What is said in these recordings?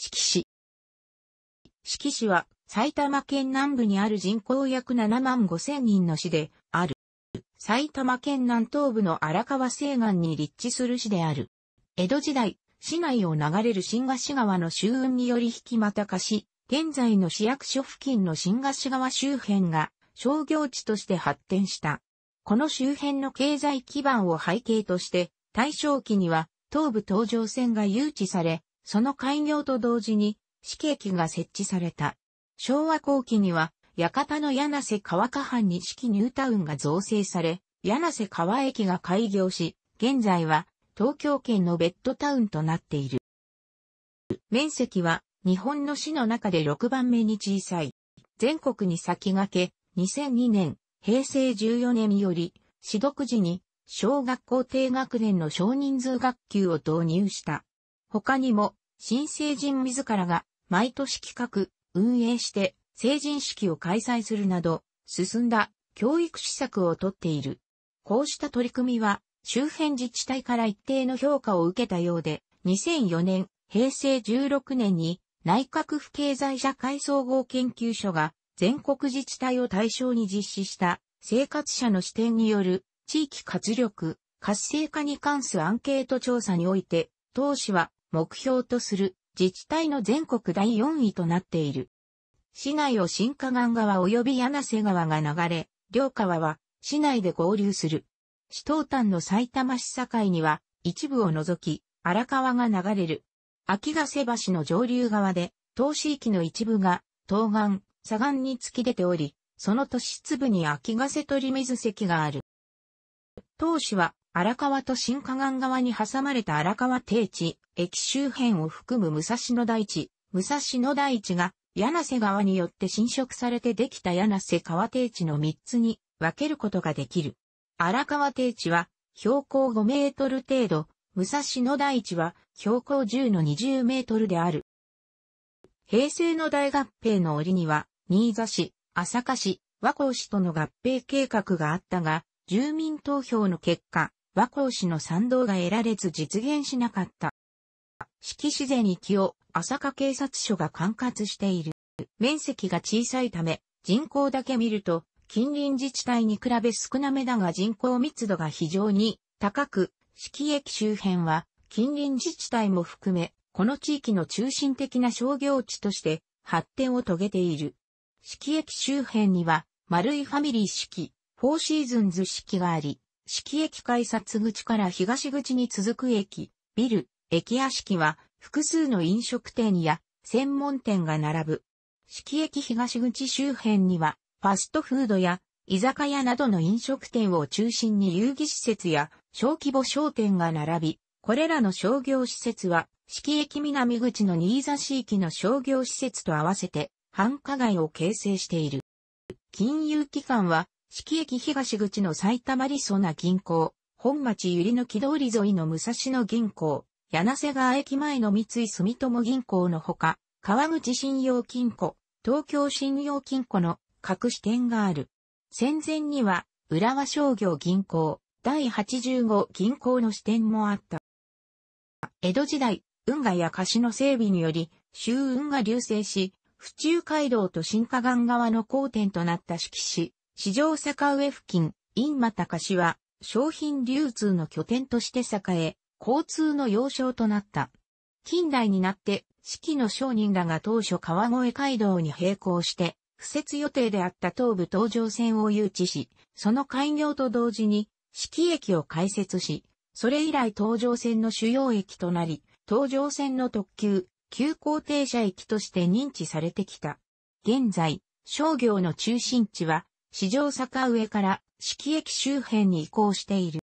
四季市。四季市は埼玉県南部にある人口約7万5千人の市である。埼玉県南東部の荒川西岸に立地する市である。江戸時代、市内を流れる新河市川の周運により引きまたかし、現在の市役所付近の新河市川周辺が商業地として発展した。この周辺の経済基盤を背景として、大正期には東部東上線が誘致され、その開業と同時に死刑機が設置された。昭和後期には、館の柳瀬川下藩に四季ニュータウンが造成され、柳瀬川駅が開業し、現在は東京圏のベッドタウンとなっている。面積は日本の市の中で6番目に小さい。全国に先駆け、2002年、平成14年より、市独自に小学校低学年の少人数学級を導入した。他にも、新成人自らが毎年企画、運営して成人式を開催するなど、進んだ教育施策をとっている。こうした取り組みは、周辺自治体から一定の評価を受けたようで、2004年、平成16年に内閣府経済社会総合研究所が全国自治体を対象に実施した生活者の視点による地域活力、活性化に関するアンケート調査において、当市は目標とする自治体の全国第4位となっている。市内を新河岸川及び柳瀬川が流れ、両川は市内で合流する。市東端の埼玉市境には一部を除き荒川が流れる。秋ヶ瀬橋の上流側で、東市域の一部が東岸、左岸に突き出ており、その都市部に秋ヶ瀬鳥水石がある。市は荒川と新河岸側に挟まれた荒川低地、駅周辺を含む武蔵野台地、武蔵野台地が、柳瀬川によって侵食されてできた柳瀬川低地の3つに分けることができる。荒川低地は、標高5メートル程度、武蔵野台地は、標高10の20メートルである。平成の大合併の折には、新座市、朝霞市、和光市との合併計画があったが、住民投票の結果、和光氏の賛同が得られず実現しなかった。季自然域を朝霞警察署が管轄している。面積が小さいため、人口だけ見ると、近隣自治体に比べ少なめだが人口密度が非常に高く、季駅周辺は近隣自治体も含め、この地域の中心的な商業地として発展を遂げている。季駅周辺には、丸いファミリー式、フォーシーズンズ式があり、式駅改札口から東口に続く駅、ビル、駅屋敷は複数の飲食店や専門店が並ぶ。式駅東口周辺にはファストフードや居酒屋などの飲食店を中心に遊戯施設や小規模商店が並び、これらの商業施設は式駅南口の新座市域の商業施設と合わせて繁華街を形成している。金融機関は四季駅東口の埼玉理そな銀行、本町百合の木通り沿いの武蔵野銀行、柳瀬川駅前の三井住友銀行のほか、川口信用金庫、東京信用金庫の各支店がある。戦前には、浦和商業銀行、第85銀行の支店もあった。江戸時代、運河や貸しの整備により、周運が流星し、府中街道と新河岸側の交点となった四季市、市場坂上付近、インマ高市は、商品流通の拠点として栄え、交通の要衝となった。近代になって、四季の商人らが当初川越街道に並行して、不設予定であった東武東上線を誘致し、その開業と同時に、四季駅を開設し、それ以来東上線の主要駅となり、東上線の特急、急行停車駅として認知されてきた。現在、商業の中心地は、市場坂上から四季駅周辺に移行している。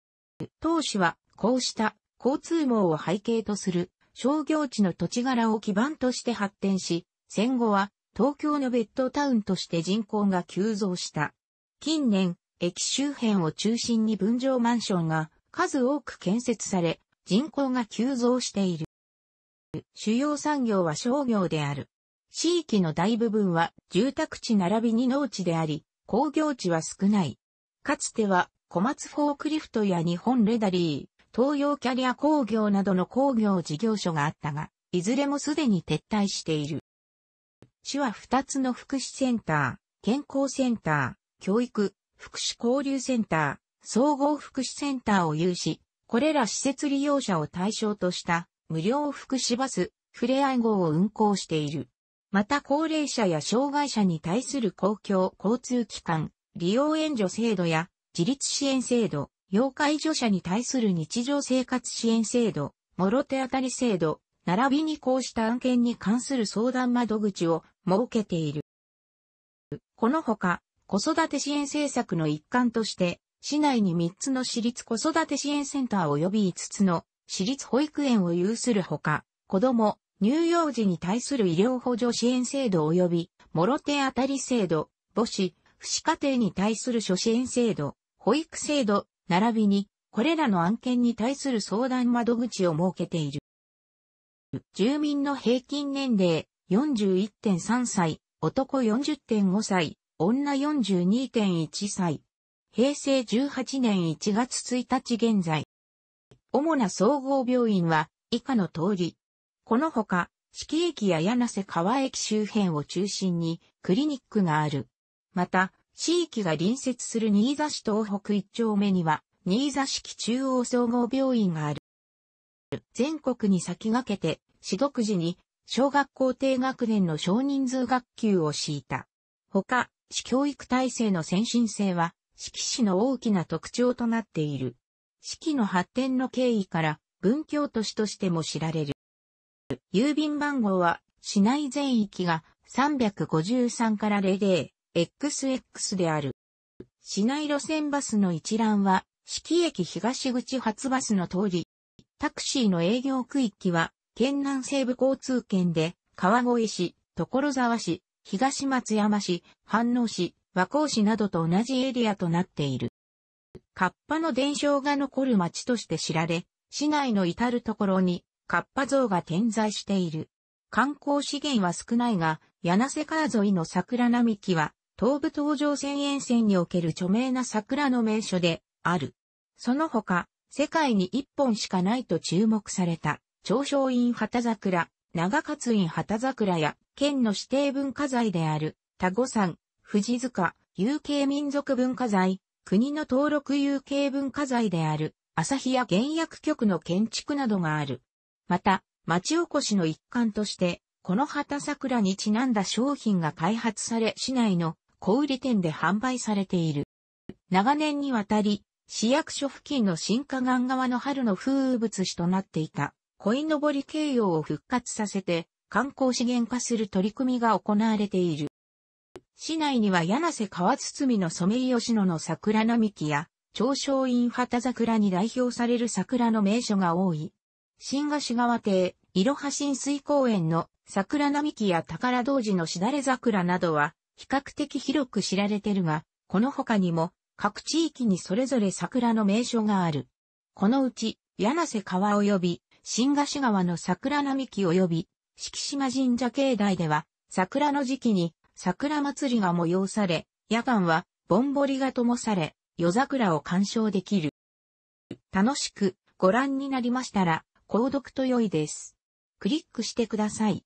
当市はこうした交通網を背景とする商業地の土地柄を基盤として発展し、戦後は東京のベッドタウンとして人口が急増した。近年、駅周辺を中心に分譲マンションが数多く建設され、人口が急増している。主要産業は商業である。地域の大部分は住宅地並びに農地であり、工業地は少ない。かつては小松フォークリフトや日本レダリー、東洋キャリア工業などの工業事業所があったが、いずれもすでに撤退している。市は2つの福祉センター、健康センター、教育、福祉交流センター、総合福祉センターを有し、これら施設利用者を対象とした無料福祉バス、ふれあい号を運行している。また高齢者や障害者に対する公共交通機関、利用援助制度や自立支援制度、要介助者に対する日常生活支援制度、もろ手当たり制度、並びにこうした案件に関する相談窓口を設けている。このほか、子育て支援政策の一環として、市内に3つの私立子育て支援センター及び5つの私立保育園を有するほか、子供、乳幼児に対する医療補助支援制度及び、諸手当たり制度、母子、不死家庭に対する諸支援制度、保育制度、並びに、これらの案件に対する相談窓口を設けている。住民の平均年齢41.3歳、男40.5歳、女42.1歳。平成18年1月1日現在。主な総合病院は以下の通り、このほか、四季駅や柳瀬川駅周辺を中心にクリニックがある。また、市域が隣接する新座市東北一丁目には、新座市基中央総合病院がある。全国に先駆けて、市独自に小学校低学年の少人数学級を敷いた。ほか、市教育体制の先進性は、四季市の大きな特徴となっている。四季の発展の経緯から、文教都市としても知られる。郵便番号は、市内全域が353から 00XX である。市内路線バスの一覧は、四季駅東口発バスの通り。タクシーの営業区域は、県南西部交通圏で、川越市、所沢市、東松山市、飯能市、和光市などと同じエリアとなっている。河童の伝承が残る町として知られ、市内の至るところに河童像が点在している。観光資源は少ないが、柳瀬川沿いの桜並木は、東武東上線沿線における著名な桜の名所である。その他、世界に一本しかないと注目された、長商院旗桜、長勝院旗桜や、県の指定文化財である、田子山、藤塚、有形民族文化財、国の登録有形文化財である、朝日や原薬局の建築などがある。また、町おこしの一環として、この旗桜にちなんだ商品が開発され市内の小売店で販売されている。長年にわたり、市役所付近の新河岸側の春の風物詩となっていた、鯉のぼり形容を復活させて、観光資源化する取り組みが行われている。市内には柳瀬川堤のソメイヨシノの桜並木や、長昌院旗桜に代表される桜の名所が多い。新河岸川邸、いろは新水公園の桜並木や宝道寺のしだれ桜などは比較的広く知られてるが、この他にも各地域にそれぞれ桜の名所がある。このうち、柳瀬川及び新河岸川の桜並木及び敷島神社境内では桜の時期に桜祭りが催され、夜間はぼんぼりが灯され、夜桜を鑑賞できる。楽しくご覧になりましたら、購読と良いです。クリックしてください。